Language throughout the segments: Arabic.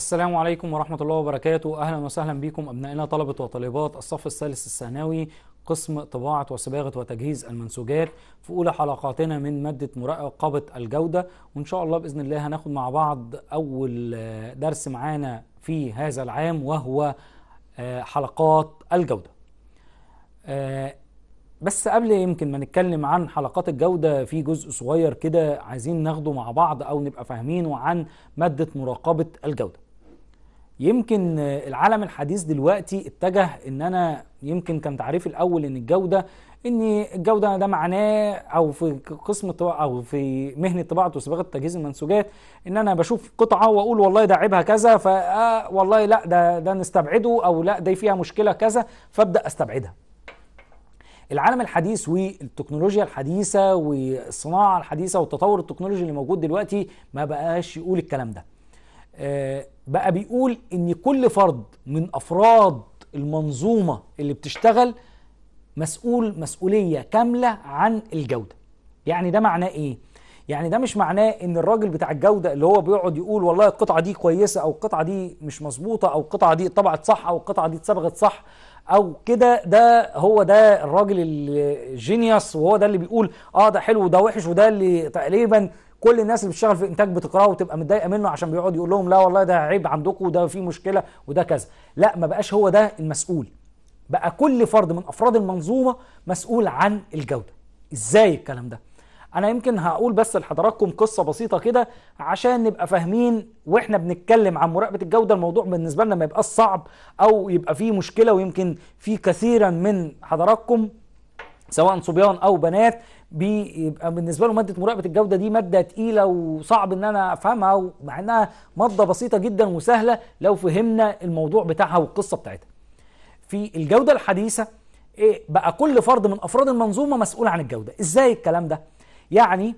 السلام عليكم ورحمة الله وبركاته أهلا وسهلا بكم أبنائنا طلبة وطالبات الصف الثالث الثانوي قسم طباعة وصباغة وتجهيز المنسوجات في أولى حلقاتنا من مادة مراقبة الجودة وإن شاء الله بإذن الله هناخد مع بعض أول درس معانا في هذا العام وهو آه، حلقات الجودة آه، بس قبل يمكن ما نتكلم عن حلقات الجودة في جزء صغير كده عايزين ناخده مع بعض أو نبقى فاهمينه عن مادة مراقبة الجودة يمكن العالم الحديث دلوقتي اتجه ان انا يمكن كان تعريفي الاول ان الجوده ان الجوده ده معناه او في قسم او في مهنه طباعه وصباغه تجهيز المنسوجات ان انا بشوف قطعه واقول والله ده عيبها كذا ف آه والله لا ده ده نستبعده او لا دي فيها مشكله كذا فابدا استبعدها العالم الحديث والتكنولوجيا الحديثه والصناعه الحديثه والتطور التكنولوجي اللي موجود دلوقتي ما بقاش يقول الكلام ده آه بقى بيقول ان كل فرد من افراد المنظومه اللي بتشتغل مسؤول مسؤوليه كامله عن الجوده يعني ده معناه ايه يعني ده مش معناه ان الراجل بتاع الجوده اللي هو بيقعد يقول والله القطعه دي كويسه او القطعه دي مش مظبوطه او القطعه دي اتطبعت صح او القطعه دي اتصبغت صح او كده ده هو ده الراجل الجينيوس وهو ده اللي بيقول اه ده حلو وده وحش وده اللي تقريبا كل الناس اللي بتشتغل في الانتاج بتقراه وتبقى متضايقه منه عشان بيقعد يقول لهم لا والله ده عيب عندكم وده في مشكله وده كذا لا ما بقاش هو ده المسؤول بقى كل فرد من افراد المنظومه مسؤول عن الجوده ازاي الكلام ده انا يمكن هقول بس لحضراتكم قصه بسيطه كده عشان نبقى فاهمين واحنا بنتكلم عن مراقبه الجوده الموضوع بالنسبه لنا ما يبقاش صعب او يبقى فيه مشكله ويمكن في كثيرا من حضراتكم سواء صبيان او بنات بيبقى بالنسبه له ماده مراقبه الجوده دي ماده تقيله وصعب ان انا افهمها مع انها ماده بسيطه جدا وسهله لو فهمنا الموضوع بتاعها والقصه بتاعتها. في الجوده الحديثه إيه بقى كل فرد من افراد المنظومه مسؤول عن الجوده، ازاي الكلام ده؟ يعني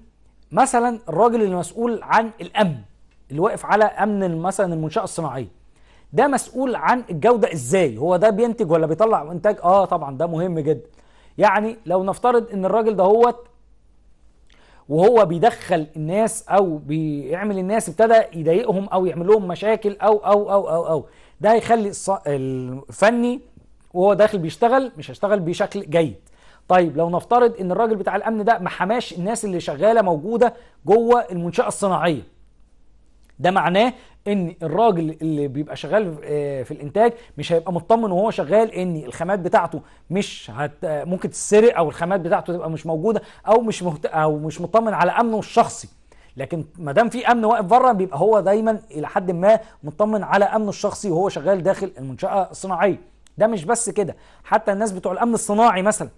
مثلا الراجل اللي مسؤول عن الامن اللي واقف على امن مثلا المنشاه الصناعيه ده مسؤول عن الجوده ازاي هو ده بينتج ولا بيطلع انتاج اه طبعا ده مهم جدا يعني لو نفترض ان الراجل ده هو وهو بيدخل الناس او بيعمل الناس ابتدى يضايقهم او يعمل لهم مشاكل أو, او او او او ده هيخلي الفني وهو داخل بيشتغل مش هيشتغل بشكل جيد طيب لو نفترض ان الراجل بتاع الامن ده ما حماش الناس اللي شغاله موجوده جوه المنشاه الصناعيه ده معناه ان الراجل اللي بيبقى شغال آه، في الانتاج مش هيبقى مطمن وهو شغال ان الخامات بتاعته مش هت ممكن تتسرق او الخامات بتاعته تبقى مش موجوده او مش مهت... او مش مطمن على امنه الشخصي لكن ما دام في امن واقف بره بيبقى هو دايما الى حد ما مطمن على امنه الشخصي وهو شغال داخل المنشاه الصناعيه ده مش بس كده حتى الناس بتوع الامن الصناعي مثلا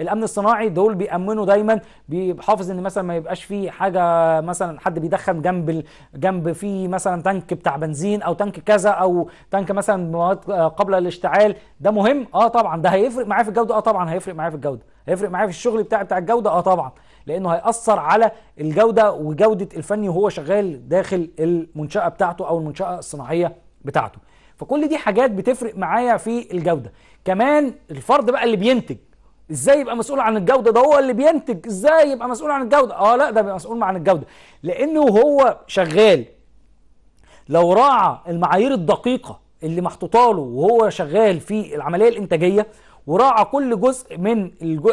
الامن الصناعي دول بيامنوا دايما بيحافظ ان مثلا ما يبقاش في حاجه مثلا حد بيدخن جنب جنب في مثلا تانك بتاع بنزين او تانك كذا او تانك مثلا مواد قابله للاشتعال ده مهم اه طبعا ده هيفرق معايا في الجوده اه طبعا هيفرق معايا في الجوده هيفرق معايا في الشغل بتاعي بتاع الجوده اه طبعا لانه هياثر على الجوده وجوده الفني وهو شغال داخل المنشاه بتاعته او المنشاه الصناعيه بتاعته فكل دي حاجات بتفرق معايا في الجوده كمان الفرد بقى اللي بينتج ازاي يبقى مسؤول عن الجوده ده هو اللي بينتج ازاي يبقى مسؤول عن الجوده اه لا ده بيبقى مسؤول عن الجوده لانه هو شغال لو راعى المعايير الدقيقه اللي محطوطه له وهو شغال في العمليه الانتاجيه وراعى كل جزء من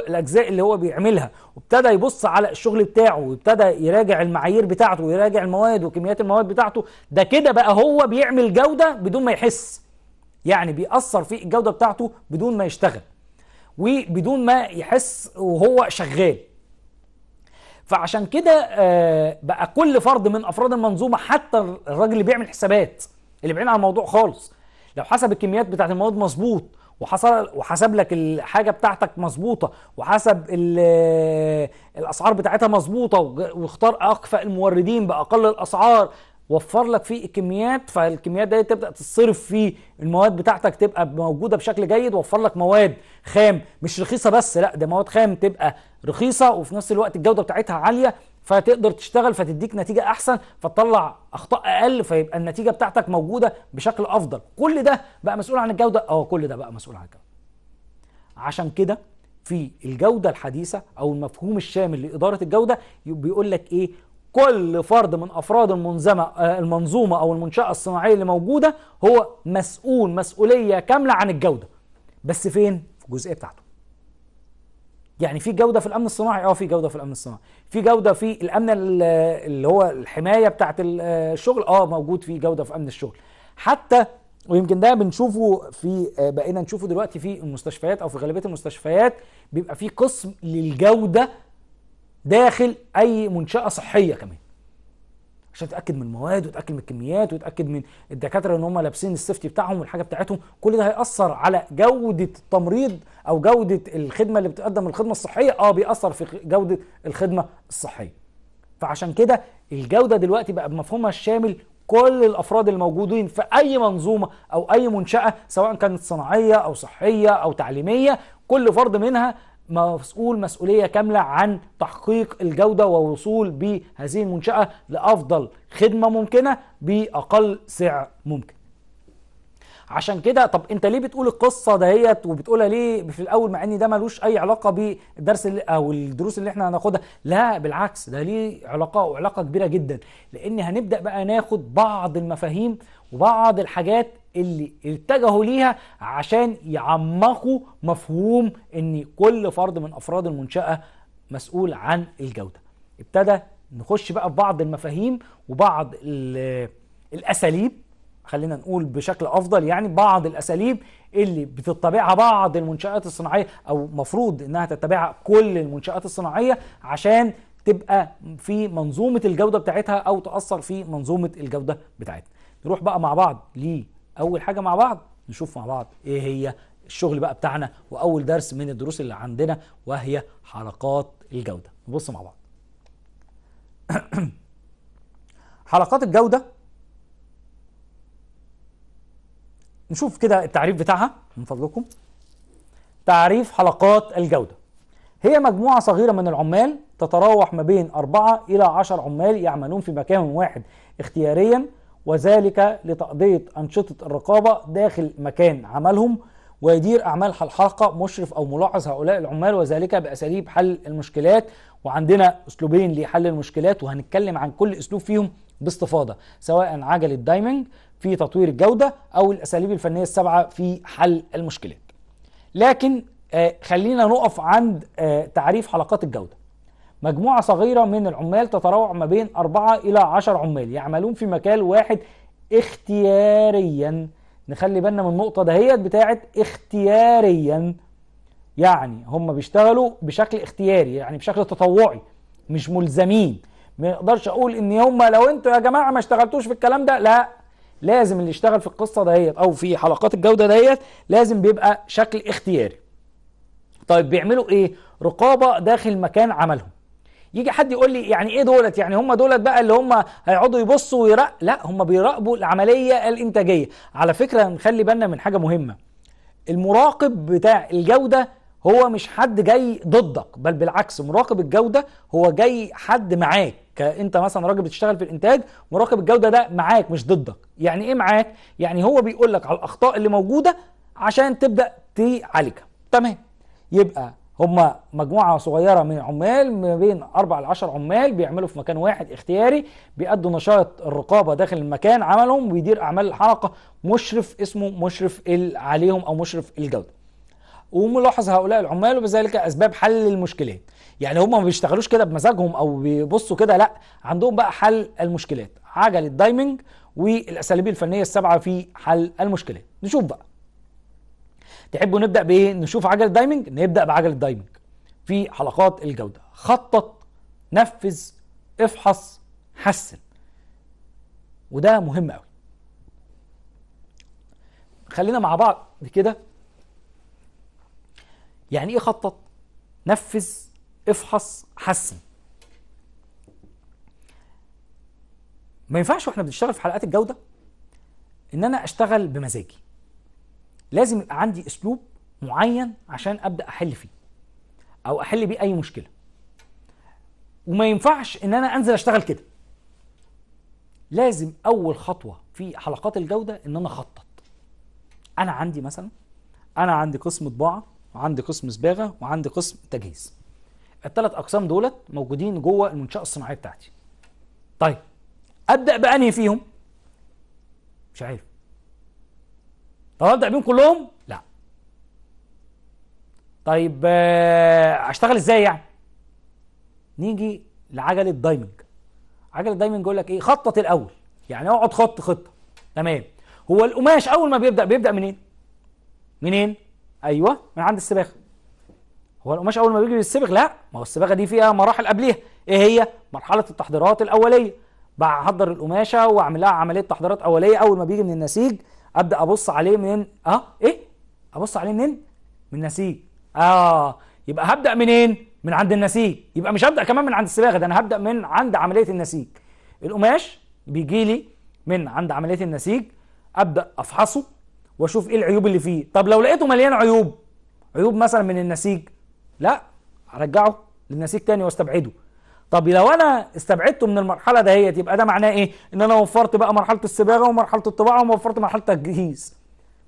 الاجزاء اللي هو بيعملها وابتدى يبص على الشغل بتاعه وابتدى يراجع المعايير بتاعته ويراجع المواد وكميات المواد بتاعته ده كده بقى هو بيعمل جوده بدون ما يحس يعني بيأثر في الجوده بتاعته بدون ما يشتغل وبدون ما يحس وهو شغال فعشان كده آه، بقى كل فرد من افراد المنظومه حتى الراجل اللي بيعمل حسابات اللي بعيد عن الموضوع خالص لو حسب الكميات بتاعت المواد مظبوط وحصل وحسب لك الحاجه بتاعتك مظبوطه وحسب آه، الاسعار بتاعتها مظبوطه واختار اكفأ الموردين باقل الاسعار وفر لك فيه كميات فالكميات دي تبدا تصرف في المواد بتاعتك تبقى موجوده بشكل جيد وفر لك مواد خام مش رخيصه بس لا ده مواد خام تبقى رخيصه وفي نفس الوقت الجوده بتاعتها عاليه فتقدر تشتغل فتديك نتيجه احسن فتطلع اخطاء اقل فيبقى النتيجه بتاعتك موجوده بشكل افضل كل ده بقى مسؤول عن الجوده اه كل ده بقى مسؤول عن الجوده عشان كده في الجوده الحديثه او المفهوم الشامل لاداره الجوده بيقول لك ايه كل فرد من أفراد المنظمة آه، المنظومة أو المنشأة الصناعية اللي موجودة هو مسؤول مسؤولية كاملة عن الجودة بس فين؟ في الجزئية بتاعته يعني في جودة في الأمن الصناعي أه في جودة في الأمن الصناعي في جودة في الأمن اللي هو الحماية بتاعة آه، الشغل أه موجود في جودة في أمن الشغل حتى ويمكن ده بنشوفه في آه، بقينا نشوفه دلوقتي في المستشفيات او في غالبيه المستشفيات بيبقى في قسم للجوده داخل اي منشاه صحيه كمان عشان تتاكد من المواد وتتاكد من الكميات وتتاكد من الدكاتره ان هم لابسين السيفتي بتاعهم والحاجه بتاعتهم كل ده هياثر على جوده التمريض او جوده الخدمه اللي بتقدم الخدمه الصحيه اه بيأثر في جوده الخدمه الصحيه فعشان كده الجوده دلوقتي بقى بمفهومها الشامل كل الافراد الموجودين في اي منظومه او اي منشاه سواء كانت صناعيه او صحيه او تعليميه كل فرد منها مسؤول مسؤولية كاملة عن تحقيق الجودة ووصول بهذه المنشأة لأفضل خدمة ممكنة بأقل سعر ممكن عشان كده طب انت ليه بتقول القصه دهيت وبتقولها ليه في الاول مع ان ده ملوش اي علاقه بالدرس او الدروس اللي احنا هناخدها لا بالعكس ده ليه علاقه وعلاقه كبيره جدا لان هنبدا بقى ناخد بعض المفاهيم وبعض الحاجات اللي اتجهوا ليها عشان يعمقوا مفهوم ان كل فرد من افراد المنشاه مسؤول عن الجوده ابتدى نخش بقى في بعض المفاهيم وبعض الاساليب خلينا نقول بشكل افضل يعني بعض الاساليب اللي بتتبعها بعض المنشات الصناعيه او مفروض انها تتبعها كل المنشات الصناعيه عشان تبقى في منظومه الجوده بتاعتها او تاثر في منظومه الجوده بتاعتها نروح بقى مع بعض ليه اول حاجه مع بعض نشوف مع بعض ايه هي الشغل بقى بتاعنا واول درس من الدروس اللي عندنا وهي حلقات الجوده نبص مع بعض حلقات الجوده نشوف كده التعريف بتاعها من فضلكم تعريف حلقات الجوده هي مجموعة صغيرة من العمال تتراوح ما بين أربعة إلى عشر عمال يعملون في مكان واحد اختياريا وذلك لتقضية أنشطة الرقابة داخل مكان عملهم ويدير أعمال الحلقة مشرف أو ملاحظ هؤلاء العمال وذلك بأساليب حل المشكلات وعندنا أسلوبين لحل المشكلات وهنتكلم عن كل أسلوب فيهم باستفاضة سواء عجل الدايمنج في تطوير الجودة أو الأساليب الفنية السبعة في حل المشكلات لكن آه، خلينا نقف عند آه، تعريف حلقات الجودة مجموعة صغيرة من العمال تتراوح ما بين 4 إلى 10 عمال يعملون في مكان واحد اختياريا نخلي بالنا من النقطة دهيت بتاعت اختياريا يعني هم بيشتغلوا بشكل اختياري يعني بشكل تطوعي مش ملزمين ما اقدرش اقول ان هم لو انتوا يا جماعه ما اشتغلتوش في الكلام ده لا لازم اللي اشتغل في القصه دهيت او في حلقات الجوده دهيت لازم بيبقى شكل اختياري طيب بيعملوا ايه رقابه داخل مكان عملهم يجي حد يقول لي يعني ايه دولت يعني هم دولت بقى اللي هم هيقعدوا يبصوا ويراق لا هم بيراقبوا العمليه الانتاجيه على فكره نخلي بالنا من حاجه مهمه المراقب بتاع الجوده هو مش حد جاي ضدك بل بالعكس مراقب الجوده هو جاي حد معاك انت مثلا راجل بتشتغل في الانتاج مراقب الجوده ده معاك مش ضدك يعني ايه معاك يعني هو بيقول لك على الاخطاء اللي موجوده عشان تبدا تعالجها تمام يبقى هم مجموعة صغيرة من عمال ما بين أربع لعشر عمال بيعملوا في مكان واحد اختياري بيأدوا نشاط الرقابة داخل المكان عملهم بيدير أعمال الحلقة مشرف اسمه مشرف عليهم أو مشرف الجودة وملاحظ هؤلاء العمال وبذلك أسباب حل المشكلات يعني هم ما بيشتغلوش كده بمزاجهم أو بيبصوا كده لا عندهم بقى حل المشكلات عجل الدايمنج والأساليب الفنية السبعة في حل المشكلات نشوف بقى تحبوا نبدا بايه نشوف عجله دايمنج نبدا بعجله دايمنج في حلقات الجوده خطط نفذ افحص حسن وده مهم قوي خلينا مع بعض كده يعني ايه خطط نفذ افحص حسن ما ينفعش واحنا بنشتغل في حلقات الجوده ان انا اشتغل بمزاجي لازم يبقى عندي اسلوب معين عشان ابدا احل فيه او احل بيه اي مشكله وما ينفعش ان انا انزل اشتغل كده لازم اول خطوه في حلقات الجوده ان انا اخطط انا عندي مثلا انا عندي قسم طباعه وعندي قسم صباغه وعندي قسم تجهيز الثلاث اقسام دولت موجودين جوه المنشاه الصناعيه بتاعتي طيب ابدا بانهي فيهم مش عارف ابدا بيهم كلهم لا طيب آه، اشتغل ازاي يعني نيجي لعجله دايمنج عجله دايمنج يقول لك ايه خطط الاول يعني اقعد خط خطه تمام هو القماش اول ما بيبدا بيبدا منين منين ايوه من عند السباخة هو القماش اول ما بيجي للصبغ لا ما هو السباخة دي فيها مراحل قبليها ايه هي مرحله التحضيرات الاوليه بحضر القماشه واعمل لها عمليه تحضيرات اوليه اول ما بيجي من النسيج ابدا ابص عليه منين اه ايه ابص عليه منين من نسيج اه يبقى هبدا منين من عند النسيج يبقى مش هبدا كمان من عند الصباغه ده انا هبدا من عند عمليه النسيج القماش بيجي لي من عند عمليه النسيج ابدا افحصه واشوف ايه العيوب اللي فيه طب لو لقيته مليان عيوب عيوب مثلا من النسيج لا ارجعه للنسيج تاني واستبعده طب لو انا استبعدته من المرحله دهيت يبقى ده معناه ايه ان انا وفرت بقى مرحله الصباغه ومرحله الطباعه ووفرت مرحله التجهيز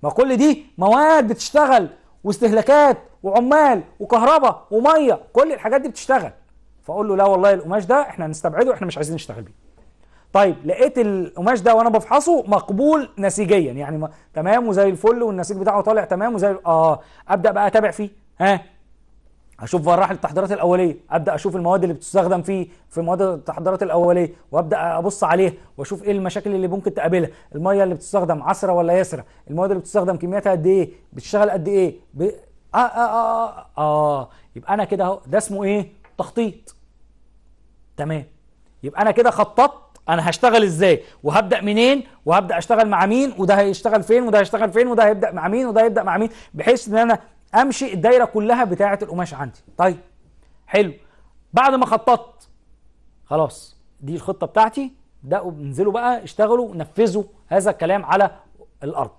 ما كل دي مواد بتشتغل واستهلاكات وعمال وكهرباء وميه كل الحاجات دي بتشتغل فاقول له لا والله القماش ده احنا هنستبعده احنا مش عايزين نشتغل بيه طيب لقيت القماش ده وانا بفحصه مقبول نسيجيا يعني ما تمام وزي الفل والنسيج بتاعه طالع تمام وزي اه ابدا بقى اتابع فيه ها اشوف مراحل التحضيرات الاوليه ابدا اشوف المواد اللي بتستخدم في في مواد التحضيرات الاوليه وابدا ابص عليها واشوف ايه المشاكل اللي ممكن تقابلها الميه اللي بتستخدم عسره ولا يسره المواد اللي بتستخدم كمياتها قد ايه بتشتغل قد ايه ب... آه،, آه, آه, آه, اه يبقى انا كده اهو ده اسمه ايه تخطيط تمام يبقى انا كده خططت انا هشتغل ازاي وهبدا منين وهبدا اشتغل مع مين وده هيشتغل فين وده هيشتغل فين وده هيبدا مع مين وده هيبدا مع مين بحيث ان انا امشي الدايره كلها بتاعه القماش عندي طيب حلو بعد ما خططت خلاص دي الخطه بتاعتي ده انزلوا بقى اشتغلوا نفذوا هذا الكلام على الارض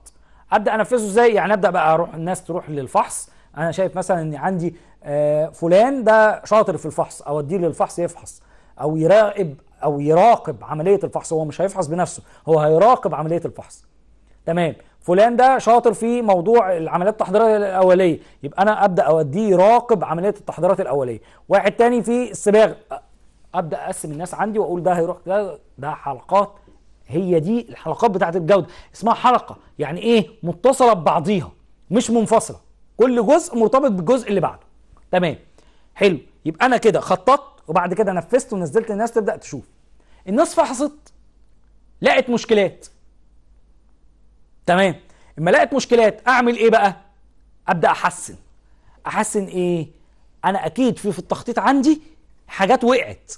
ابدا انفذه ازاي يعني ابدا بقى اروح الناس تروح للفحص انا شايف مثلا ان عندي آه، فلان ده شاطر في الفحص اوديه للفحص يفحص او يراقب او يراقب عمليه الفحص هو مش هيفحص بنفسه هو هيراقب عمليه الفحص تمام فلان ده شاطر في موضوع العمليات التحضيريه الاوليه يبقى انا ابدا اوديه يراقب عمليه التحضيرات الاوليه واحد تاني في الصباغ ابدا اقسم الناس عندي واقول ده هيروح ده ده حلقات هي دي الحلقات بتاعه الجوده اسمها حلقه يعني ايه متصله ببعضيها مش منفصله كل جزء مرتبط بالجزء اللي بعده تمام حلو يبقى انا كده خططت وبعد كده نفذت ونزلت الناس تبدا تشوف الناس فحصت لقت مشكلات تمام اما لقيت مشكلات اعمل ايه بقى ابدا احسن احسن ايه انا اكيد في في التخطيط عندي حاجات وقعت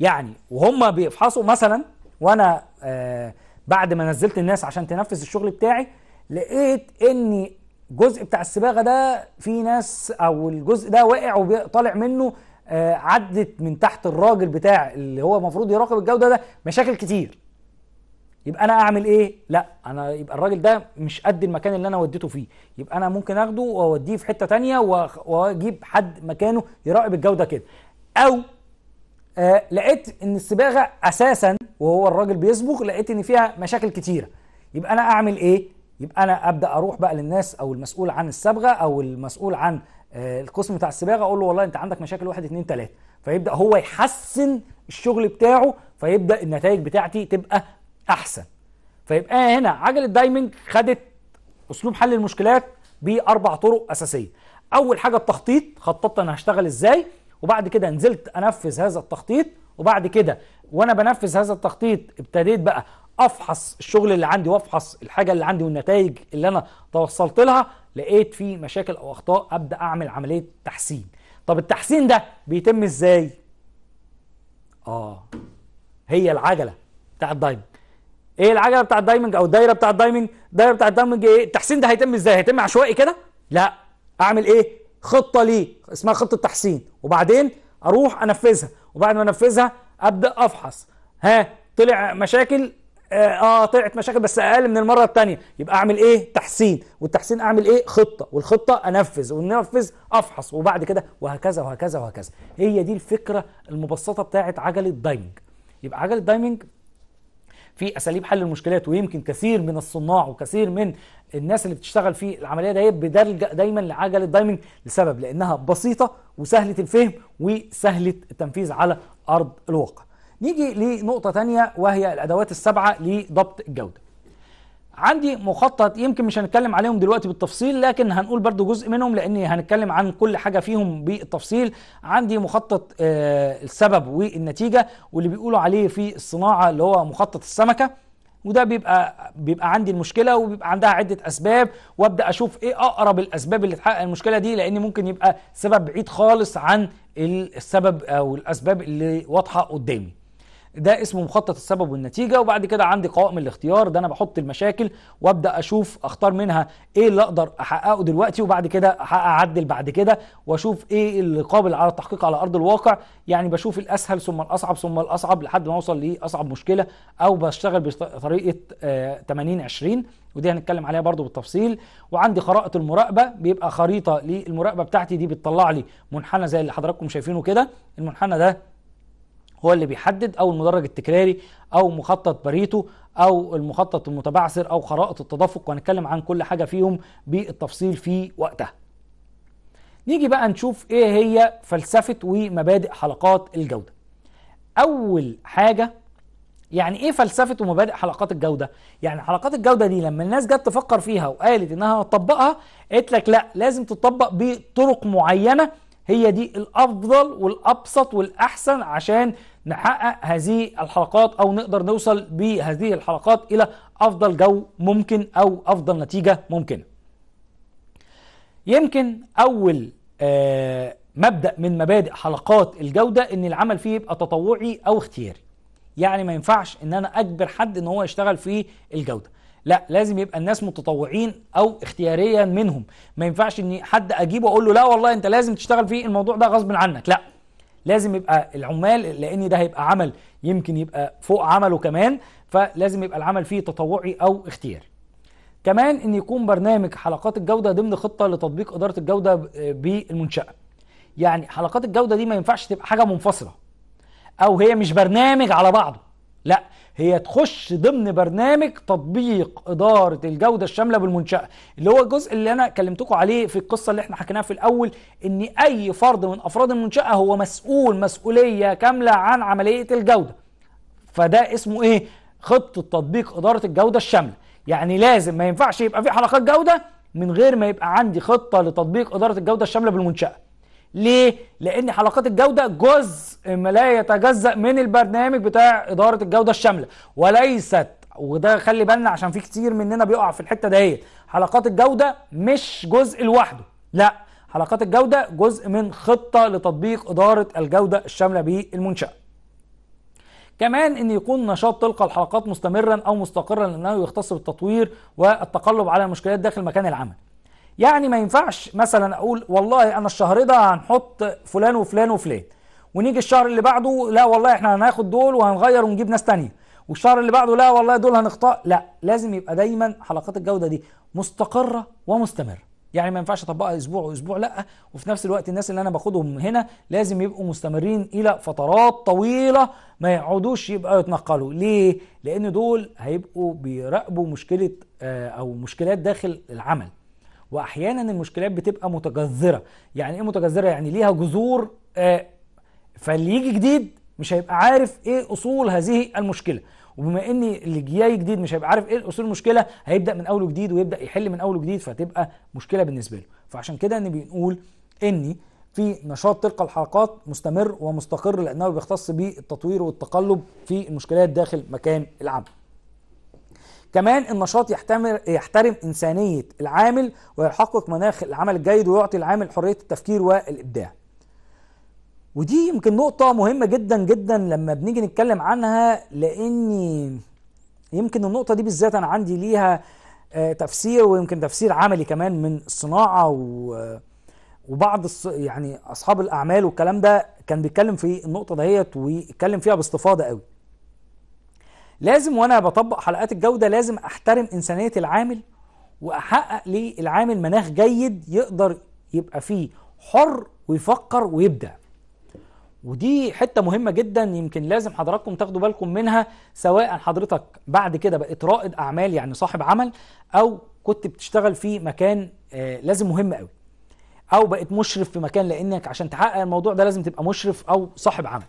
يعني وهم بيفحصوا مثلا وانا آه بعد ما نزلت الناس عشان تنفذ الشغل بتاعي لقيت ان الجزء بتاع الصباغه ده في ناس او الجزء ده وقع وطالع منه آه عدت من تحت الراجل بتاع اللي هو المفروض يراقب الجوده ده مشاكل كتير يبقى انا اعمل ايه لا انا يبقى الراجل ده مش قد المكان اللي انا وديته فيه يبقى انا ممكن اخده واوديه في حته تانية واجيب حد مكانه يراقب الجوده كده او آه لقيت ان الصباغه اساسا وهو الراجل بيصبغ لقيت ان فيها مشاكل كتيره يبقى انا اعمل ايه يبقى انا ابدا اروح بقى للناس او المسؤول عن الصبغه او المسؤول عن آه القسم بتاع الصباغه اقول له والله انت عندك مشاكل واحد اتنين تلاته فيبدا هو يحسن الشغل بتاعه فيبدا النتائج بتاعتي تبقى احسن فيبقى هنا عجله دايمنج خدت اسلوب حل المشكلات باربع طرق اساسيه اول حاجه التخطيط خططت انا هشتغل ازاي وبعد كده نزلت انفذ هذا التخطيط وبعد كده وانا بنفذ هذا التخطيط ابتديت بقى افحص الشغل اللي عندي وافحص الحاجه اللي عندي والنتائج اللي انا توصلت لها لقيت في مشاكل او اخطاء ابدا اعمل عمليه تحسين طب التحسين ده بيتم ازاي اه هي العجله بتاع الدايموند ايه العجله بتاع الدايمنج او الدايره بتاع الدايمنج الدايره بتاع الدايمنج ايه التحسين ده هيتم ازاي هيتم عشوائي كده لا اعمل ايه خطه ليه اسمها خطه تحسين وبعدين اروح انفذها وبعد ما انفذها ابدا افحص ها طلع مشاكل اه, آه، طلعت مشاكل بس اقل من المره الثانيه يبقى اعمل ايه تحسين والتحسين اعمل ايه خطه والخطه انفذ وننفذ افحص وبعد كده وهكذا وهكذا وهكذا هي دي الفكره المبسطه بتاعه عجله دايمنج يبقى عجله دايمنج في اساليب حل المشكلات ويمكن كثير من الصناع وكثير من الناس اللي بتشتغل في العمليه ديت بتلجا دايما لعجله دايمنج لسبب لانها بسيطه وسهله الفهم وسهله التنفيذ على ارض الواقع نيجي لنقطه ثانيه وهي الادوات السبعه لضبط الجوده عندي مخطط يمكن مش هنتكلم عليهم دلوقتي بالتفصيل لكن هنقول برضو جزء منهم لان هنتكلم عن كل حاجه فيهم بالتفصيل عندي مخطط آه، السبب والنتيجه واللي بيقولوا عليه في الصناعه اللي هو مخطط السمكه وده بيبقى بيبقى عندي المشكله وبيبقى عندها عده اسباب وابدا اشوف ايه اقرب الاسباب اللي تحقق المشكله دي لان ممكن يبقى سبب بعيد خالص عن السبب او الاسباب اللي واضحه قدامي ده اسمه مخطط السبب والنتيجه وبعد كده عندي قوائم الاختيار ده انا بحط المشاكل وابدا اشوف اختار منها ايه اللي اقدر احققه دلوقتي وبعد كده اعدل بعد كده واشوف ايه اللي قابل على التحقيق على ارض الواقع يعني بشوف الاسهل ثم الاصعب ثم الاصعب لحد ما اوصل لاصعب مشكله او بشتغل بطريقه 80 آه، 20 ودي هنتكلم عليها برضو بالتفصيل وعندي خرائط المراقبه بيبقى خريطه للمراقبه بتاعتي دي بتطلع لي منحنى زي اللي حضراتكم شايفينه كده المنحنى ده هو اللي بيحدد او المدرج التكراري او مخطط باريتو او المخطط المتبعثر او خرائط التدفق وهنتكلم عن كل حاجه فيهم بالتفصيل في وقتها نيجي بقى نشوف ايه هي فلسفه ومبادئ حلقات الجوده اول حاجه يعني ايه فلسفه ومبادئ حلقات الجوده يعني حلقات الجوده دي لما الناس جت تفكر فيها وقالت انها هتطبقها قالت لك لا لازم تطبق بطرق معينه هي دي الافضل والابسط والاحسن عشان نحقق هذه الحلقات او نقدر نوصل بهذه الحلقات الى افضل جو ممكن او افضل نتيجه ممكنه. يمكن اول آه مبدا من مبادئ حلقات الجوده ان العمل فيه يبقى تطوعي او اختياري. يعني ما ينفعش ان انا اجبر حد ان هو يشتغل في الجوده. لا لازم يبقى الناس متطوعين او اختياريا منهم ما ينفعش ان حد اجيبه واقول له لا والله انت لازم تشتغل في الموضوع ده غصب عنك لا لازم يبقى العمال لان ده هيبقى عمل يمكن يبقى فوق عمله كمان فلازم يبقى العمل فيه تطوعي او اختياري كمان ان يكون برنامج حلقات الجوده ضمن خطه لتطبيق اداره الجوده بالمنشاه يعني حلقات الجوده دي ما ينفعش تبقى حاجه منفصله او هي مش برنامج على بعضه لا هي تخش ضمن برنامج تطبيق إدارة الجودة الشاملة بالمنشأة اللي هو الجزء اللي أنا كلمتكم عليه في القصة اللي احنا حكيناها في الأول إن أي فرد من أفراد المنشأة هو مسؤول مسؤولية كاملة عن عملية الجودة فده اسمه إيه؟ خطة تطبيق إدارة الجودة الشاملة يعني لازم ما ينفعش يبقى في حلقات جودة من غير ما يبقى عندي خطة لتطبيق إدارة الجودة الشاملة بالمنشأة ليه؟ لأن حلقات الجودة جزء ما لا يتجزأ من البرنامج بتاع إدارة الجودة الشاملة وليست وده خلي بالنا عشان في كتير مننا بيقع في الحتة دهيت حلقات الجودة مش جزء لوحده لا حلقات الجودة جزء من خطة لتطبيق إدارة الجودة الشاملة بالمنشأة كمان ان يكون نشاط تلقى الحلقات مستمرا او مستقرا لانه يختص بالتطوير والتقلب على المشكلات داخل مكان العمل يعني ما ينفعش مثلا اقول والله انا الشهر ده هنحط فلان وفلان وفلان ونيجي الشهر اللي بعده لا والله احنا هناخد دول وهنغير ونجيب ناس تانية والشهر اللي بعده لا والله دول هنخطأ لا لازم يبقى دايما حلقات الجوده دي مستقره ومستمره يعني ما ينفعش اطبقها اسبوع واسبوع لا وفي نفس الوقت الناس اللي انا باخدهم هنا لازم يبقوا مستمرين الى فترات طويله ما يقعدوش يبقى يتنقلوا ليه لان دول هيبقوا بيراقبوا مشكله آه، او مشكلات داخل العمل واحيانا المشكلات بتبقى متجذره يعني ايه متجذره يعني ليها جذور آه، فاللي يجي جديد مش هيبقى عارف ايه اصول هذه المشكله وبما ان اللي جاي جديد مش هيبقى عارف ايه اصول المشكله هيبدا من اول وجديد ويبدا يحل من اول وجديد فتبقى مشكله بالنسبه له فعشان كده ان بنقول ان في نشاط تلقى الحلقات مستمر ومستقر لانه بيختص بالتطوير والتقلب في المشكلات داخل مكان العمل كمان النشاط يحتمل يحترم إنسانية العامل ويحقق مناخ العمل الجيد ويعطي العامل حرية التفكير والإبداع ودي يمكن نقطة مهمة جدا جدا لما بنيجي نتكلم عنها لأني يمكن النقطة دي بالذات أنا عندي ليها آه، تفسير ويمكن تفسير عملي كمان من الصناعة وبعض يعني أصحاب الأعمال والكلام ده كان بيتكلم في النقطة دهيت ويتكلم فيها باستفاضة قوي لازم وانا بطبق حلقات الجوده لازم احترم انسانيه العامل واحقق للعامل مناخ جيد يقدر يبقى فيه حر ويفكر ويبدع ودي حته مهمه جدا يمكن لازم حضراتكم تاخدوا بالكم منها سواء حضرتك بعد كده بقيت رائد اعمال يعني صاحب عمل او كنت بتشتغل في مكان آه، لازم مهم قوي او بقيت مشرف في مكان لانك عشان تحقق الموضوع ده لازم تبقى مشرف او صاحب عمل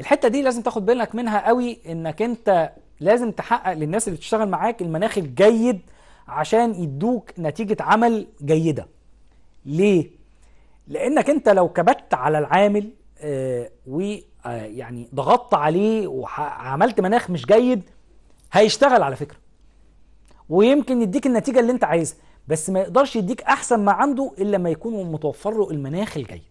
الحته دي لازم تاخد بالك منها قوي انك انت لازم تحقق للناس اللي بتشتغل معاك المناخ الجيد عشان يدوك نتيجه عمل جيده ليه لانك انت لو كبت على العامل آه ويعني آه يعني ضغطت عليه وعملت مناخ مش جيد هيشتغل على فكره ويمكن يديك النتيجه اللي انت عايزها بس ما يقدرش يديك احسن ما عنده الا لما يكون متوفر له المناخ الجيد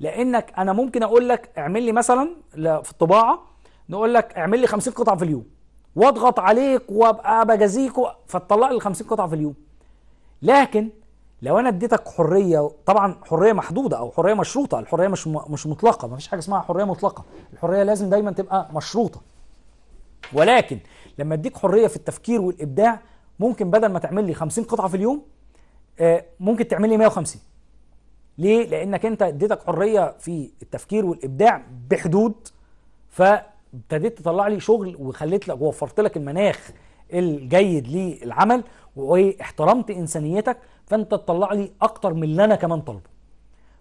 لانك انا ممكن اقول لك اعمل لي مثلا في الطباعه نقول لك اعمل لي 50 قطعه في اليوم واضغط عليك وابقى بجازيك فتطلع لي 50 قطعه في اليوم لكن لو انا اديتك حريه طبعا حريه محدوده او حريه مشروطه الحريه مش مش مطلقه ما فيش حاجه اسمها حريه مطلقه الحريه لازم دايما تبقى مشروطه ولكن لما اديك حريه في التفكير والابداع ممكن بدل ما تعمل لي 50 قطعه في اليوم آه، ممكن تعمل لي 150 ليه؟ لانك انت اديتك حريه في التفكير والابداع بحدود فابتديت تطلع لي شغل وخليت لك ووفرت لك المناخ الجيد للعمل واحترمت انسانيتك فانت تطلع لي اكتر من اللي انا كمان طالبه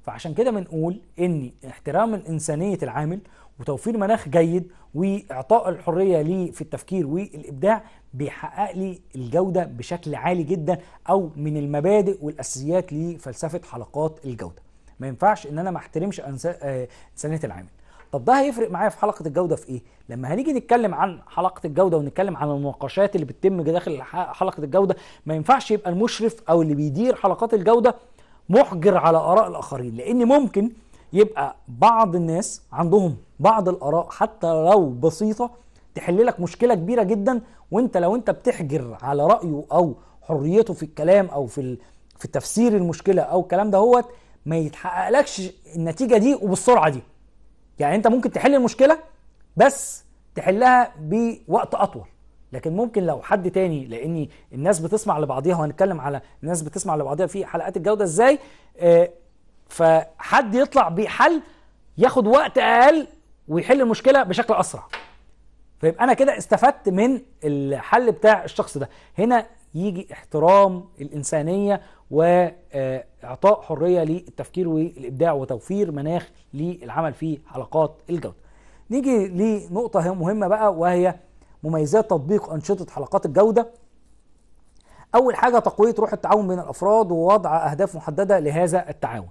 فعشان كده بنقول ان احترام انسانيه العامل وتوفير مناخ جيد واعطاء الحريه ليه في التفكير والابداع بيحقق لي الجوده بشكل عالي جدا او من المبادئ والاساسيات لفلسفه حلقات الجوده ما ينفعش ان انا ما احترمش آه، انسانيه العامل طب ده هيفرق معايا في حلقه الجوده في ايه لما هنيجي نتكلم عن حلقه الجوده ونتكلم عن المناقشات اللي بتتم داخل حلقه الجوده ما ينفعش يبقى المشرف او اللي بيدير حلقات الجوده محجر على اراء الاخرين لان ممكن يبقى بعض الناس عندهم بعض الاراء حتى لو بسيطه تحل لك مشكله كبيره جدا وانت لو انت بتحجر على رايه او حريته في الكلام او في في تفسير المشكله او الكلام دهوت ما يتحققلكش النتيجه دي وبالسرعه دي يعني انت ممكن تحل المشكله بس تحلها بوقت اطول لكن ممكن لو حد تاني لان الناس بتسمع لبعضيها وهنتكلم على الناس بتسمع لبعضيها في حلقات الجوده ازاي آه، فحد يطلع بحل ياخد وقت اقل ويحل المشكله بشكل اسرع فيبقى انا كده استفدت من الحل بتاع الشخص ده هنا يجي احترام الانسانيه واعطاء آه، حريه للتفكير والابداع وتوفير مناخ للعمل في حلقات الجوده نيجي لنقطه مهمه بقى وهي مميزات تطبيق أنشطة حلقات الجودة أول حاجة تقوية روح التعاون بين الأفراد ووضع أهداف محددة لهذا التعاون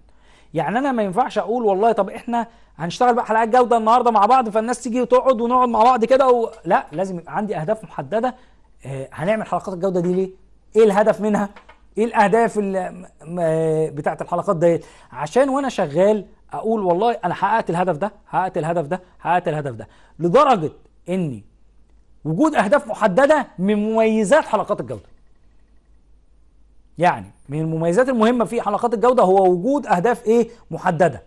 يعني أنا ما ينفعش أقول والله طب إحنا هنشتغل بقى حلقات جودة النهاردة مع بعض فالناس تيجي وتقعد ونقعد مع بعض كده و... لا لازم يبقى عندي أهداف محددة آه، هنعمل حلقات الجودة دي ليه؟ إيه الهدف منها؟ ايه الاهداف آه، بتاعة الحلقات ديت عشان وانا شغال اقول والله انا حققت الهدف ده حققت الهدف ده حققت الهدف ده لدرجه اني وجود أهداف محددة من مميزات حلقات الجودة يعني من المميزات المهمة في حلقات الجودة هو وجود أهداف إيه محددة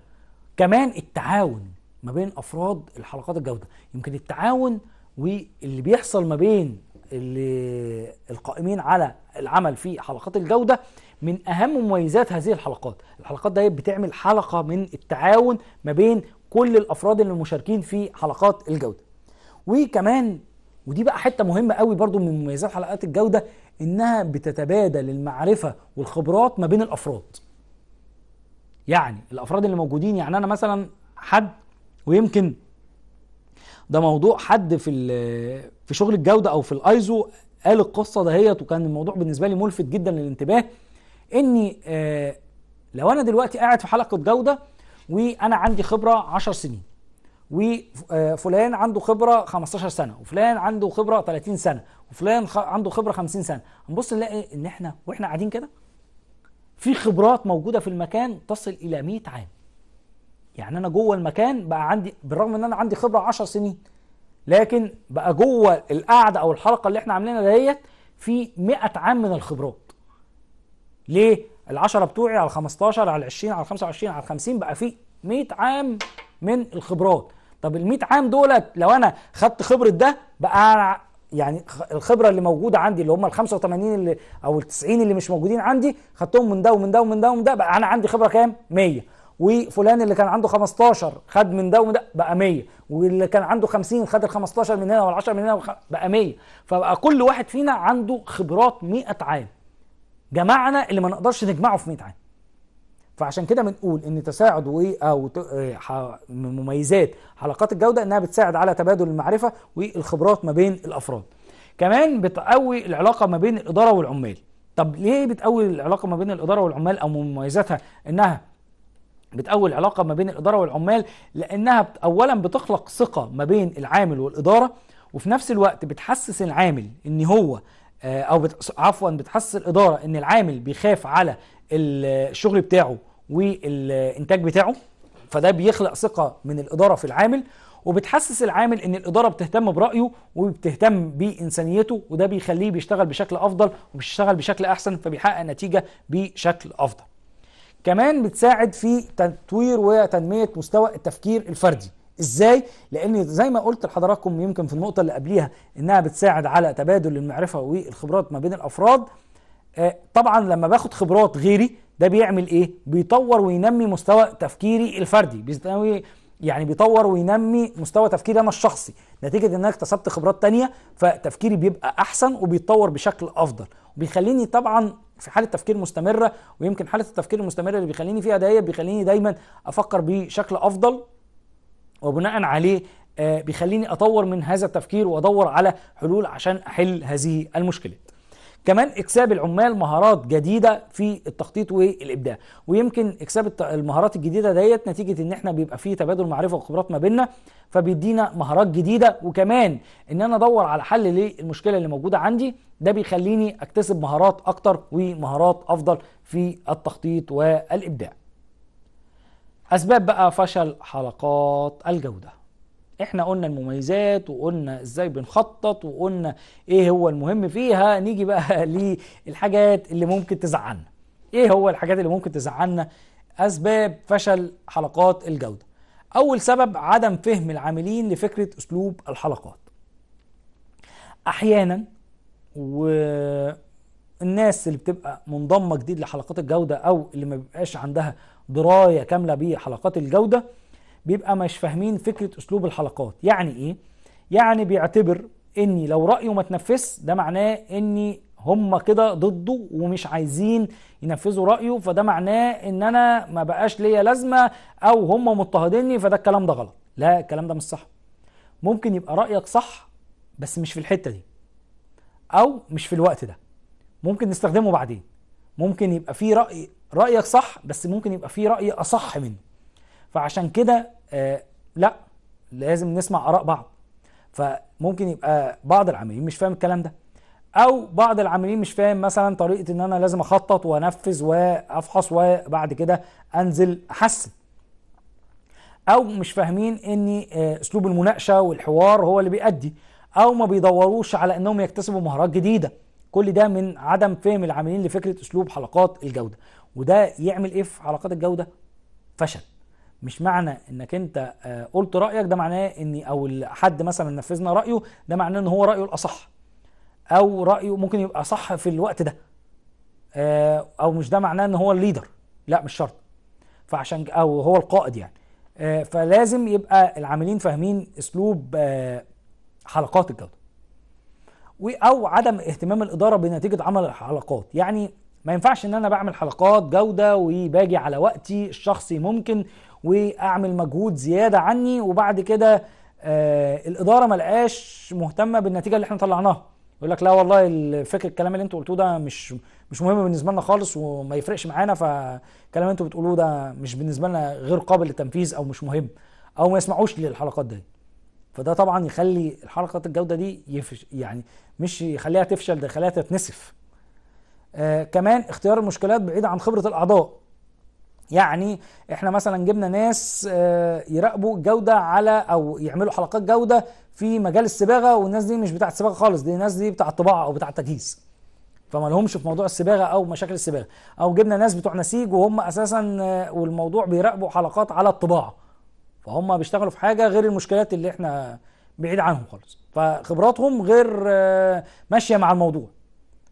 كمان التعاون ما بين أفراد الحلقات الجودة يمكن التعاون واللي بيحصل ما بين اللي القائمين على العمل في حلقات الجودة من أهم مميزات هذه الحلقات الحلقات دي بتعمل حلقة من التعاون ما بين كل الأفراد اللي مشاركين في حلقات الجودة وكمان ودي بقى حته مهمه قوي برضو من مميزات حلقات الجوده انها بتتبادل المعرفه والخبرات ما بين الافراد يعني الافراد اللي موجودين يعني انا مثلا حد ويمكن ده موضوع حد في في شغل الجوده او في الايزو قال القصه دهيت وكان الموضوع بالنسبه لي ملفت جدا للانتباه اني آه لو انا دلوقتي قاعد في حلقه جوده وانا عندي خبره 10 سنين وفلان عنده خبره 15 سنه وفلان عنده خبره 30 سنه وفلان عنده خبره 50 سنه هنبص نلاقي ان احنا واحنا قاعدين كده في خبرات موجوده في المكان تصل الى 100 عام يعني انا جوه المكان بقى عندي بالرغم ان انا عندي خبره 10 سنين لكن بقى جوه القعده او الحلقه اللي احنا عاملينها دهيت في 100 عام من الخبرات ليه ال10 بتوعي على 15 على 20 على 25 على 50 بقى في 100 عام من الخبرات طب ال 100 عام دولت لو انا خدت خبره ده بقى يعني الخبره اللي موجوده عندي اللي هم ال 85 اللي او ال 90 اللي مش موجودين عندي خدتهم من ده ومن ده ومن ده ومن ده بقى انا عندي خبره كام؟ 100 وفلان اللي كان عنده 15 خد من ده ومن ده بقى 100 واللي كان عنده 50 خد ال 15 من هنا وال10 من هنا بقى 100 فبقى كل واحد فينا عنده خبرات 100 عام جمعنا اللي ما نقدرش نجمعه في 100 عام فعشان كده بنقول ان تساعد و او من مميزات حلقات الجوده انها بتساعد على تبادل المعرفه والخبرات ما بين الافراد كمان بتقوي العلاقه ما بين الاداره والعمال طب ليه بتقوي العلاقه ما بين الاداره والعمال او مميزاتها انها بتقوي العلاقه ما بين الاداره والعمال لانها اولا بتخلق ثقه ما بين العامل والاداره وفي نفس الوقت بتحسس العامل ان هو آه، او بت... عفوا بتحسس الاداره ان العامل بيخاف على الشغل بتاعه والانتاج بتاعه فده بيخلق ثقه من الاداره في العامل وبتحسس العامل ان الاداره بتهتم برايه وبتهتم بانسانيته وده بيخليه بيشتغل بشكل افضل وبيشتغل بشكل احسن فبيحقق نتيجه بشكل افضل. كمان بتساعد في تطوير وتنميه مستوى التفكير الفردي. ازاي؟ لان زي ما قلت لحضراتكم يمكن في النقطه اللي قبليها انها بتساعد على تبادل المعرفه والخبرات ما بين الافراد آه، طبعا لما باخد خبرات غيري ده بيعمل ايه بيطور وينمي مستوى تفكيري الفردي يعني بيطور وينمي مستوى تفكيري انا الشخصي نتيجه ان انا اكتسبت خبرات تانية فتفكيري بيبقى احسن وبيتطور بشكل افضل وبيخليني طبعا في حاله تفكير مستمره ويمكن حاله التفكير المستمرة اللي بيخليني فيها ديت بيخليني دايما افكر بشكل افضل وبناء عليه آه، بيخليني اطور من هذا التفكير وادور على حلول عشان احل هذه المشكله كمان اكساب العمال مهارات جديده في التخطيط والابداع ويمكن اكساب المهارات الجديده ديت نتيجه ان احنا بيبقى فيه تبادل معرفه وخبرات ما بيننا فبيدينا مهارات جديده وكمان ان انا ادور على حل للمشكله اللي موجوده عندي ده بيخليني اكتسب مهارات اكتر ومهارات افضل في التخطيط والابداع اسباب بقى فشل حلقات الجوده احنا قلنا المميزات وقلنا ازاي بنخطط وقلنا ايه هو المهم فيها نيجي بقى للحاجات اللي ممكن تزعلنا ايه هو الحاجات اللي ممكن تزعلنا اسباب فشل حلقات الجوده اول سبب عدم فهم العاملين لفكره اسلوب الحلقات احيانا و الناس اللي بتبقى منضمه جديد لحلقات الجوده او اللي ما بيبقاش عندها درايه كامله بحلقات الجوده بيبقى مش فاهمين فكره اسلوب الحلقات يعني ايه يعني بيعتبر اني لو رايه ما اتنفذش ده معناه اني هم كده ضده ومش عايزين ينفذوا رايه فده معناه ان انا ما بقاش ليا لازمه او هم مضطهديني فده الكلام ده غلط لا الكلام ده مش صح ممكن يبقى رايك صح بس مش في الحته دي او مش في الوقت ده ممكن نستخدمه بعدين ممكن يبقى في راي رايك صح بس ممكن يبقى في راي اصح منه فعشان كده آه، لا لازم نسمع اراء بعض فممكن يبقى بعض العاملين مش فاهم الكلام ده او بعض العاملين مش فاهم مثلا طريقه ان انا لازم اخطط وانفذ وافحص وبعد كده انزل احسن او مش فاهمين ان آه، اسلوب المناقشه والحوار هو اللي بيأدي او ما بيدوروش على انهم يكتسبوا مهارات جديده كل ده من عدم فهم العاملين لفكره اسلوب حلقات الجوده وده يعمل ايه في حلقات الجوده فشل مش معنى انك انت آه، قلت رايك ده معناه ان او حد مثلا نفذنا رايه ده معناه ان هو رايه الاصح او رايه ممكن يبقى صح في الوقت ده آه، او مش ده معناه ان هو الليدر لا مش شرط فعشان او هو القائد يعني آه، فلازم يبقى العاملين فاهمين اسلوب حلقات الجوده او عدم اهتمام الاداره بنتيجه عمل الحلقات يعني ما ينفعش ان انا بعمل حلقات جوده وباجي على وقتي الشخصي ممكن واعمل مجهود زياده عني وبعد كده آه الاداره ما لقاش مهتمه بالنتيجه اللي احنا طلعناها يقول لك لا والله الفكر الكلام اللي انتوا قلتوه ده مش مش مهم بالنسبه لنا خالص وما يفرقش معانا فالكلام اللي انتوا بتقولوه ده مش بالنسبه لنا غير قابل للتنفيذ او مش مهم او ما يسمعوش للحلقات دي فده طبعا يخلي الحلقات الجوده دي يفش يعني مش يخليها تفشل ده يخليها تتنسف آه كمان اختيار المشكلات بعيد عن خبره الاعضاء يعني احنا مثلا جبنا ناس آه، يراقبوا الجوده على او يعملوا حلقات جوده في مجال الصباغه والناس دي مش بتاعه صباغه خالص دي الناس دي بتاعه طباعه او بتاعه تجهيز فما لهمش في موضوع الصباغه او مشاكل الصباغه او جبنا ناس بتوع نسيج وهم اساسا آه، والموضوع بيراقبوا حلقات على الطباعه فهم بيشتغلوا في حاجه غير المشكلات اللي احنا بعيد عنهم خالص فخبراتهم غير آه، ماشيه مع الموضوع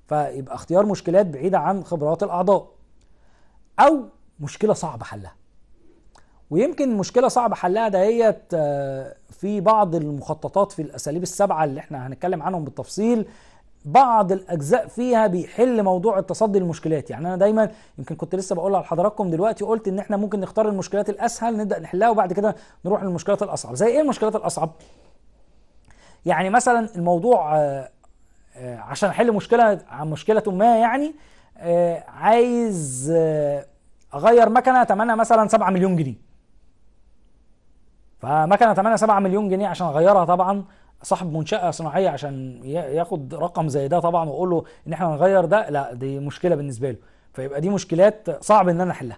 فيبقى اختيار مشكلات بعيده عن خبرات الاعضاء او مشكله صعب حلها ويمكن مشكله صعب حلها دهيت آه، في بعض المخططات في الاساليب السبعه اللي احنا هنتكلم عنهم بالتفصيل بعض الاجزاء فيها بيحل موضوع التصدي للمشكلات يعني انا دايما يمكن كنت لسه بقولها لحضراتكم دلوقتي قلت ان احنا ممكن نختار المشكلات الاسهل نبدا نحلها وبعد كده نروح للمشكلات الاصعب زي ايه المشكلات الاصعب يعني مثلا الموضوع آه، آه، عشان احل مشكله عن مشكله ما يعني عايز اغير مكنه تمنها مثلا 7 مليون جنيه فمكنه تمنها 7 مليون جنيه عشان اغيرها طبعا صاحب منشاه صناعيه عشان ياخد رقم زي ده طبعا واقول له ان احنا نغير ده لا دي مشكله بالنسبه له فيبقى دي مشكلات صعب ان انا احلها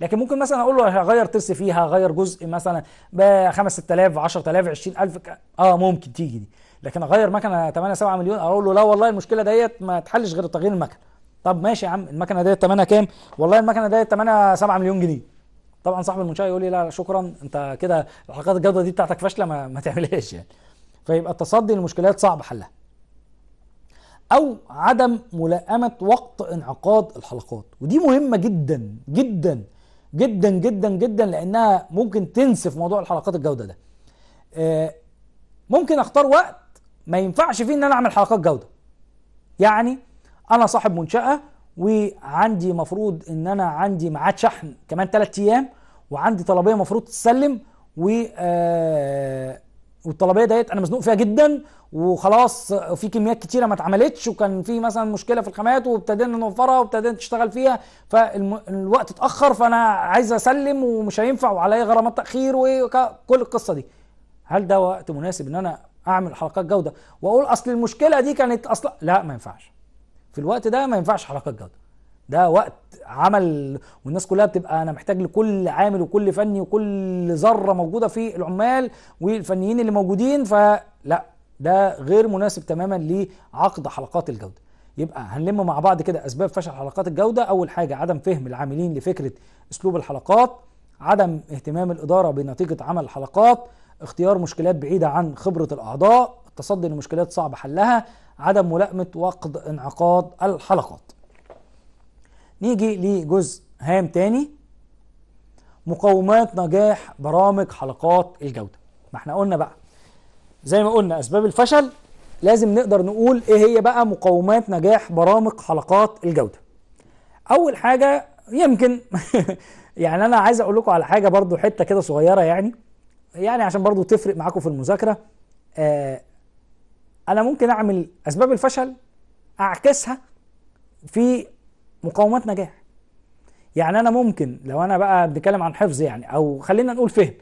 لكن ممكن مثلا اقول له اغير ترس فيها اغير جزء مثلا ب 5000 10000 20000 اه ممكن تيجي دي لكن اغير مكنه 8 7 مليون اقول له لا والله المشكله ديت ما تحلش غير تغيير المكنه طب ماشي يا عم المكنه ديت ثمنها كام والله المكنه ديت ثمنها 7 مليون جنيه طبعا صاحب المنشاه يقول لي لا, لا شكرا انت كده الحلقات الجوده دي بتاعتك فاشله ما, ما تعملهاش يعني فيبقى التصدي للمشكلات صعب حلها او عدم ملائمه وقت انعقاد الحلقات ودي مهمه جدا جدا جدا جدا جدا لانها ممكن تنسف موضوع الحلقات الجوده ده آه، ممكن اختار وقت ما ينفعش فيه ان انا اعمل حلقات جوده يعني انا صاحب منشاه وعندي مفروض ان انا عندي ميعاد شحن كمان ثلاث ايام وعندي طلبيه مفروض تتسلم و آه، والطلبيه ديت انا مزنوق فيها جدا وخلاص في كميات كتيره ما اتعملتش وكان في مثلا مشكله في الخامات وابتدينا نوفرها وابتدينا تشتغل فيها فالوقت اتاخر فانا عايز اسلم ومش هينفع وعليا غرامات تاخير وكل القصه دي هل ده وقت مناسب ان انا اعمل حلقات جوده واقول اصل المشكله دي كانت اصلا لا ما ينفعش في الوقت ده ما ينفعش حركات جوده ده وقت عمل والناس كلها بتبقى انا محتاج لكل عامل وكل فني وكل ذره موجوده في العمال والفنيين اللي موجودين فلا ده غير مناسب تماما لعقد حلقات الجوده يبقى هنلم مع بعض كده اسباب فشل حلقات الجوده اول حاجه عدم فهم العاملين لفكره اسلوب الحلقات عدم اهتمام الاداره بنتيجه عمل الحلقات اختيار مشكلات بعيده عن خبره الاعضاء التصدي لمشكلات صعب حلها عدم ملائمة وقت انعقاد الحلقات نيجي لجزء هام تاني مقومات نجاح برامج حلقات الجودة ما احنا قلنا بقى زي ما قلنا أسباب الفشل لازم نقدر نقول ايه هي بقى مقومات نجاح برامج حلقات الجودة أول حاجة يمكن يعني أنا عايز أقول لكم على حاجة برضو حتة كده صغيرة يعني يعني عشان برضو تفرق معاكم في المذاكرة آه، انا ممكن اعمل اسباب الفشل اعكسها في مقاومات نجاح يعني انا ممكن لو انا بقى بنتكلم عن حفظ يعني او خلينا نقول فهم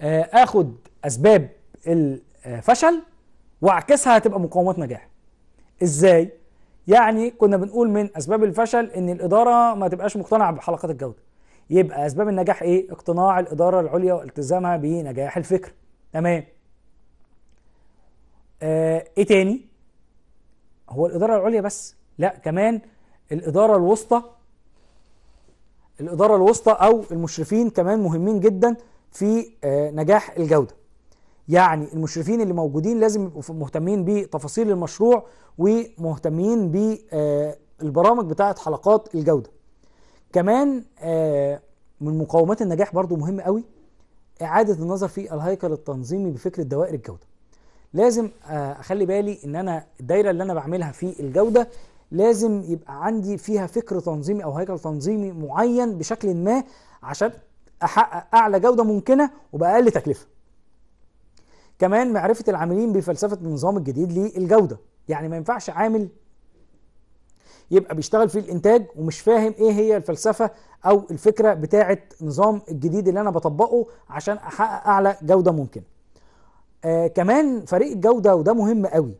آه، اخد اسباب الفشل واعكسها هتبقى مقاومات نجاح ازاي يعني كنا بنقول من اسباب الفشل ان الاداره ما تبقاش مقتنعه بحلقات الجوده يبقى اسباب النجاح ايه اقتناع الاداره العليا والتزامها بنجاح الفكر تمام آه ايه تاني هو الاداره العليا بس لا كمان الاداره الوسطى الاداره الوسطى او المشرفين كمان مهمين جدا في آه نجاح الجوده يعني المشرفين اللي موجودين لازم يبقوا مهتمين بتفاصيل المشروع ومهتمين بالبرامج آه، بتاعه حلقات الجوده كمان آه من مقومات النجاح برضو مهم قوي اعاده النظر في الهيكل التنظيمي بفكره دوائر الجوده لازم آه، اخلي بالي ان انا الدايره اللي انا بعملها في الجوده لازم يبقى عندي فيها فكر تنظيمي او هيكل تنظيمي معين بشكل ما عشان احقق اعلى جوده ممكنه وباقل تكلفه كمان معرفه العاملين بفلسفه النظام الجديد للجوده يعني ما ينفعش عامل يبقى بيشتغل في الانتاج ومش فاهم ايه هي الفلسفه او الفكره بتاعه النظام الجديد اللي انا بطبقه عشان احقق اعلى جوده ممكنه آه كمان فريق الجوده وده مهم قوي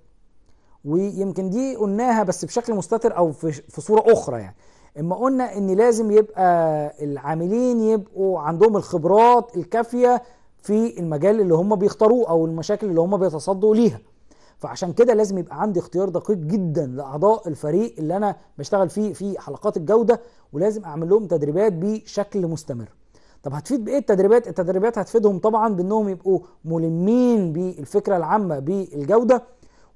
ويمكن دي قلناها بس بشكل مستتر او في, في صوره اخرى يعني اما قلنا ان لازم يبقى العاملين يبقوا عندهم الخبرات الكافيه في المجال اللي هم بيختاروه او المشاكل اللي هم بيتصدوا ليها فعشان كده لازم يبقى عندي اختيار دقيق جدا لاعضاء الفريق اللي انا بشتغل فيه في حلقات الجوده ولازم اعمل لهم تدريبات بشكل مستمر طب هتفيد بايه التدريبات التدريبات هتفيدهم طبعا بانهم يبقوا ملمين بالفكره العامه بالجوده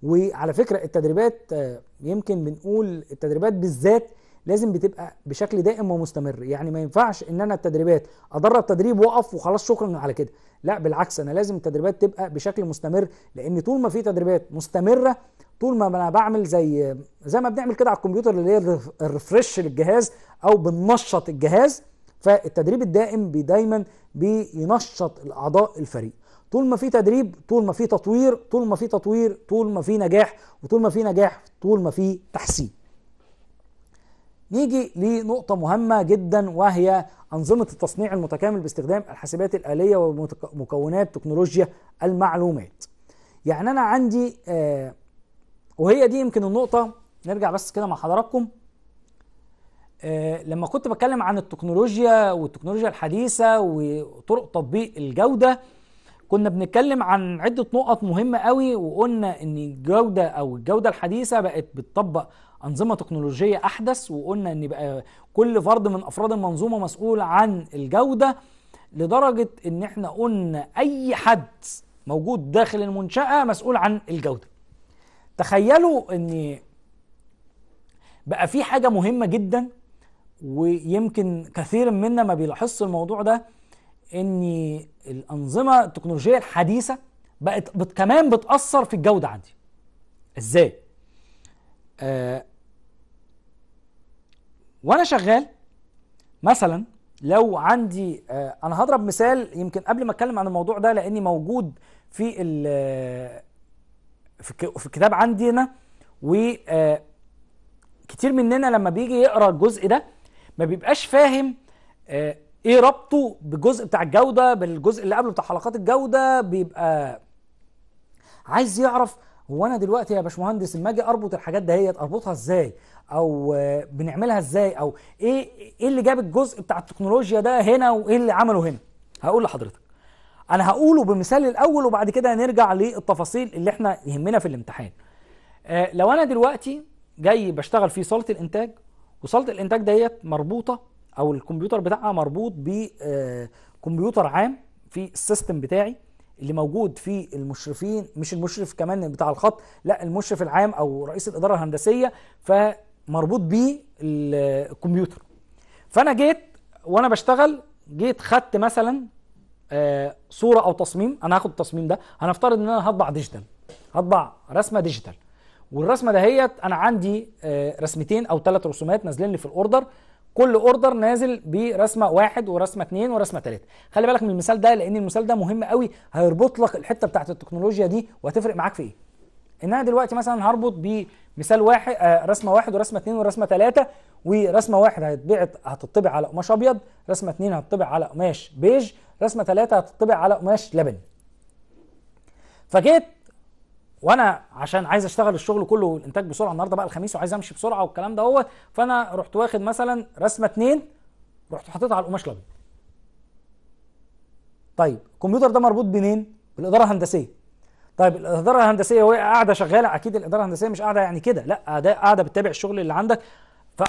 وعلى فكره التدريبات آه، يمكن بنقول التدريبات بالذات لازم بتبقى بشكل دائم ومستمر يعني ما ينفعش ان انا التدريبات ادرب تدريب واقف وخلاص شكرا على كده لا بالعكس انا لازم التدريبات تبقى بشكل مستمر لان طول ما في تدريبات مستمره طول ما انا بعمل زي زي ما بنعمل كده على الكمبيوتر اللي هي الريفرش للجهاز او بننشط الجهاز فالتدريب الدائم بي دايما بينشط الاعضاء الفريق طول ما في تدريب طول ما في تطوير طول ما في تطوير طول ما في نجاح وطول ما في نجاح طول ما في تحسين نيجي لنقطة مهمة جدا وهي أنظمة التصنيع المتكامل باستخدام الحاسبات الآلية ومكونات تكنولوجيا المعلومات. يعني أنا عندي آه وهي دي يمكن النقطة نرجع بس كده مع حضراتكم آه، لما كنت بتكلم عن التكنولوجيا والتكنولوجيا الحديثه وطرق تطبيق الجوده كنا بنتكلم عن عده نقط مهمه قوي وقلنا ان الجوده او الجوده الحديثه بقت بتطبق انظمه تكنولوجيه احدث وقلنا ان بقى كل فرد من افراد المنظومه مسؤول عن الجوده لدرجه ان احنا قلنا اي حد موجود داخل المنشاه مسؤول عن الجوده تخيلوا ان بقى في حاجه مهمه جدا ويمكن كثير منا ما بيلاحظش الموضوع ده ان الانظمه التكنولوجيه الحديثه بقت بت كمان بتاثر في الجوده عندي ازاي آه وانا شغال مثلا لو عندي آه انا هضرب مثال يمكن قبل ما اتكلم عن الموضوع ده لاني موجود في في الكتاب عندي هنا و آه، كتير مننا لما بيجي يقرا الجزء ده ما بيبقاش فاهم آه، ايه ربطه بالجزء بتاع الجوده بالجزء اللي قبله بتاع حلقات الجوده بيبقى عايز يعرف هو انا دلوقتي يا باشمهندس لما اجي اربط الحاجات دهيت اربطها ازاي او آه، بنعملها ازاي او ايه ايه اللي جاب الجزء بتاع التكنولوجيا ده هنا وايه اللي عمله هنا هقول لحضرتك انا هقوله بمثال الاول وبعد كده نرجع للتفاصيل اللي احنا يهمنا في الامتحان آه، لو انا دلوقتي جاي بشتغل في صاله الانتاج وصاله الانتاج ديت مربوطه او الكمبيوتر بتاعها مربوط بكمبيوتر آه، عام في السيستم بتاعي اللي موجود في المشرفين مش المشرف كمان بتاع الخط لا المشرف العام او رئيس الاداره الهندسيه فمربوط بيه الكمبيوتر فانا جيت وانا بشتغل جيت خدت مثلا آه، صوره او تصميم انا هاخد التصميم ده هنفترض ان انا هطبع ديجيتال هطبع رسمه ديجيتال والرسمه دهيت انا عندي آه، رسمتين او ثلاث رسومات نازلين لي في الاوردر كل اوردر نازل برسمه واحد ورسمه اثنين ورسمه ثلاثه خلي بالك من المثال ده لان المثال ده مهم قوي هيربط لك الحته بتاعت التكنولوجيا دي وهتفرق معاك في ايه ان انا دلوقتي مثلا هربط بمثال واحد آه، رسمه واحد ورسمه اثنين ورسمه ثلاثه ورسمه واحد هيتبع هتطبع على قماش ابيض رسمه اثنين هتطبع على قماش بيج رسمه ثلاثه هتطبع على قماش لبني فجيت وانا عشان عايز اشتغل الشغل كله والانتاج بسرعه النهارده بقى الخميس وعايز امشي بسرعه والكلام ده هو فانا رحت واخد مثلا رسمه اتنين رحت حاططها على القماش الابيض طيب الكمبيوتر ده مربوط بمين بالاداره الهندسيه طيب الاداره الهندسيه وهي قاعده شغاله اكيد الاداره الهندسيه مش قاعده يعني كده لا ده قاعده بتتابع الشغل اللي عندك ف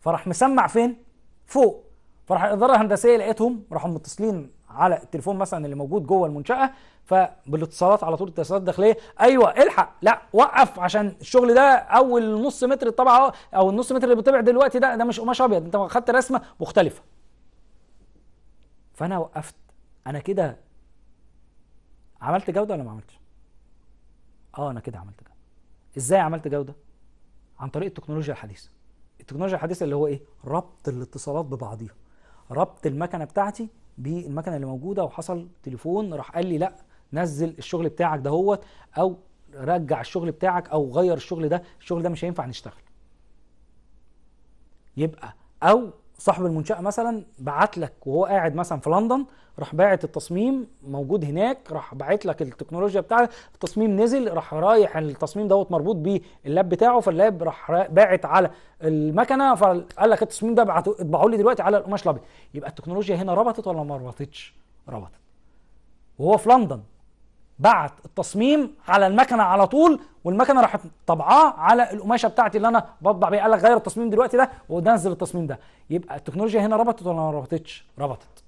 فراح مسمع فين فوق فراح الاداره الهندسيه لقيتهم راحوا متصلين على التليفون مثلا اللي موجود جوه المنشاه فبالاتصالات على طول اتصالات داخليه ايوه الحق لا وقف عشان الشغل ده اول نص متر الطبعه او النص متر اللي بتبع دلوقتي ده ده مش قماش ابيض انت خدت رسمه مختلفه فانا وقفت انا كده عملت جوده ولا ما عملتش اه انا كده عملت جوده ازاي عملت جوده عن طريق التكنولوجيا الحديثه التكنولوجيا الحديثه اللي هو ايه ربط الاتصالات ببعضيها ربط المكنه بتاعتي بالمكنه اللي موجوده وحصل تليفون راح قال لي لا نزل الشغل بتاعك دهوت او رجع الشغل بتاعك او غير الشغل ده الشغل ده مش هينفع نشتغل يبقى او صاحب المنشاه مثلا بعت لك وهو قاعد مثلا في لندن راح باعت التصميم موجود هناك راح باعت لك التكنولوجيا بتاعته التصميم نزل راح رايح يعني التصميم دوت مربوط باللاب بتاعه فاللاب راح باعت على المكنه فقال لك التصميم ده ابعته لي دلوقتي على القماش الابيض يبقى التكنولوجيا هنا ربطت ولا ما ربطتش ربطت وهو في لندن بعت التصميم على المكنه على طول والمكنه راحت طبعاه على القماشه بتاعتي اللي انا بطبع بيها قال لك غير التصميم دلوقتي ده ونزل التصميم ده يبقى التكنولوجيا هنا ربطت ولا ما ربطتش؟ ربطت.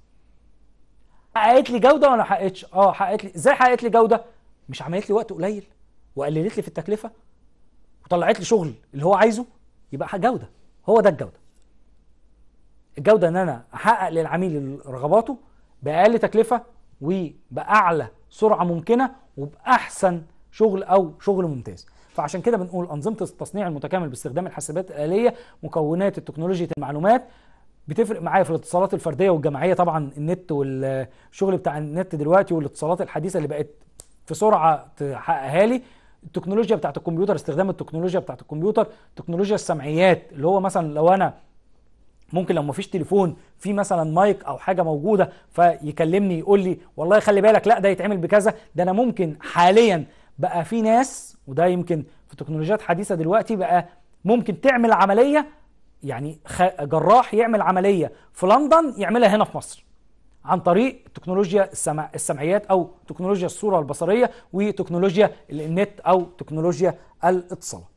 حققت لي جوده ولا ما حققتش؟ اه حققت لي ازاي حققت لي جوده؟ مش عملت لي وقت قليل وقللت لي في التكلفه وطلعت لي شغل اللي هو عايزه يبقى جوده هو ده الجوده. الجوده ان انا احقق للعميل رغباته باقل تكلفه وباعلى سرعه ممكنه وباحسن شغل او شغل ممتاز فعشان كده بنقول انظمه التصنيع المتكامل باستخدام الحاسبات الاليه مكونات التكنولوجيا المعلومات بتفرق معايا في الاتصالات الفرديه والجماعيه طبعا النت والشغل بتاع النت دلوقتي والاتصالات الحديثه اللي بقت في سرعه تحققها لي التكنولوجيا بتاعت الكمبيوتر استخدام التكنولوجيا بتاعت الكمبيوتر تكنولوجيا السمعيات اللي هو مثلا لو انا ممكن لو مفيش تليفون في مثلا مايك او حاجه موجوده فيكلمني يقول لي والله خلي بالك لا ده يتعمل بكذا ده انا ممكن حاليا بقى في ناس وده يمكن في تكنولوجيات حديثه دلوقتي بقى ممكن تعمل عمليه يعني جراح يعمل عمليه في لندن يعملها هنا في مصر عن طريق تكنولوجيا السمع السمعيات او تكنولوجيا الصوره البصريه وتكنولوجيا النت او تكنولوجيا الاتصالات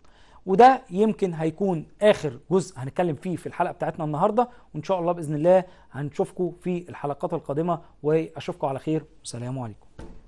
وده يمكن هيكون اخر جزء هنتكلم فيه في الحلقه بتاعتنا النهارده وان شاء الله باذن الله هنشوفكم في الحلقات القادمه واشوفكم على خير والسلام عليكم